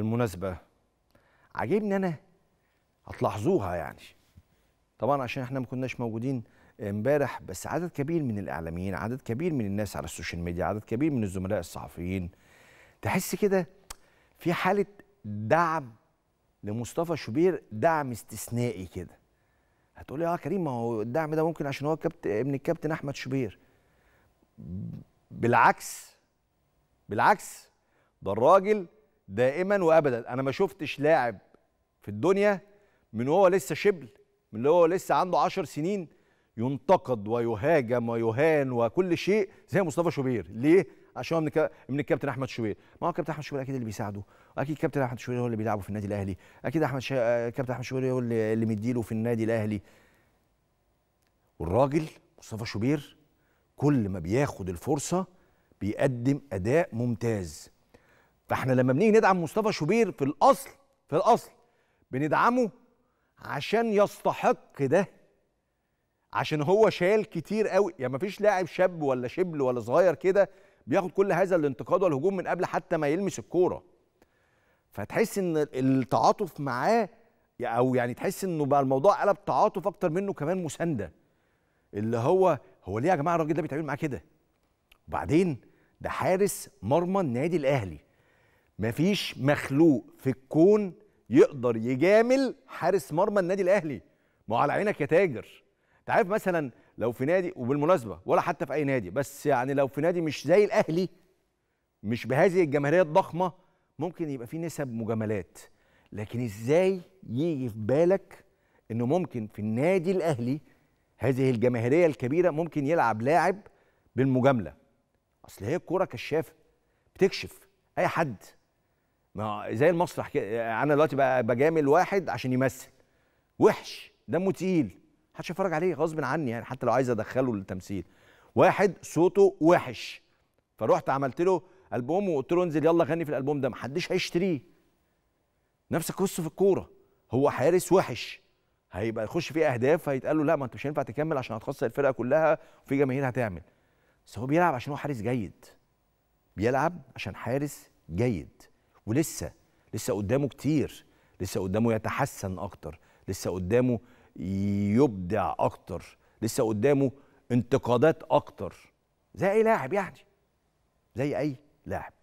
بالمناسبه عاجبني انا هتلاحظوها يعني طبعا عشان احنا ما كناش موجودين امبارح بس عدد كبير من الاعلاميين عدد كبير من الناس على السوشيال ميديا عدد كبير من الزملاء الصحفيين تحس كده في حاله دعم لمصطفى شوبير دعم استثنائي كده هتقولي اه كريم ما هو الدعم ده ممكن عشان هو كابت ابن الكابتن احمد شوبير بالعكس بالعكس ده الراجل دائما وابدا انا ما شفتش لاعب في الدنيا من وهو لسه شبل من هو لسه عنده 10 سنين ينتقد ويهاجم ويهان وكل شيء زي مصطفى شوبير ليه عشان من, من الكابتن احمد شوبير ما هو كابتن احمد شوبير اكيد اللي بيساعده اكيد كابتن احمد شوبير هو اللي بيلعبه في النادي الاهلي اكيد احمد شا... كابتن احمد شوبير هو اللي, اللي مديله في النادي الاهلي والراجل مصطفى شوبير كل ما بياخد الفرصه بيقدم اداء ممتاز فاحنا لما بنيجي ندعم مصطفى شوبير في الاصل في الاصل بندعمه عشان يستحق ده عشان هو شال كتير قوي يعني مفيش لاعب شاب ولا شبل ولا صغير كده بياخد كل هذا الانتقاد والهجوم من قبل حتى ما يلمس الكوره فتحس ان التعاطف معاه او يعني تحس انه بقى الموضوع قلب تعاطف اكتر منه كمان مسانده اللي هو هو ليه يا جماعه الراجل ده بيتعامل معاه كده وبعدين ده حارس مرمى النادي الاهلي مفيش مخلوق في الكون يقدر يجامل حارس مرمى النادي الاهلي ما على عينك يا تاجر انت عارف مثلا لو في نادي وبالمناسبه ولا حتى في اي نادي بس يعني لو في نادي مش زي الاهلي مش بهذه الجماهيريه الضخمه ممكن يبقى في نسب مجاملات لكن ازاي يجي في بالك انه ممكن في النادي الاهلي هذه الجماهيريه الكبيره ممكن يلعب لاعب بالمجامله اصل هي الكوره كشافه بتكشف اي حد ما زي المسرح كده انا دلوقتي بجامل واحد عشان يمثل وحش دمه تقيل محدش يتفرج عليه غصب عني يعني حتى لو عايز ادخله للتمثيل واحد صوته وحش فروحت عملت له البوم وقلت له انزل يلا غني في الالبوم ده محدش هيشتريه نفس القصه في الكوره هو حارس وحش هيبقى يخش فيه اهداف هيتقال له لا ما انت مش هينفع تكمل عشان هتخسر الفرقه كلها وفي جماهير هتعمل بس هو بيلعب عشان هو حارس جيد بيلعب عشان حارس جيد ولسه لسه قدامه كتير لسه قدامه يتحسن اكتر لسه قدامه يبدع اكتر لسه قدامه انتقادات اكتر زي اي لاعب يعني زي اي لاعب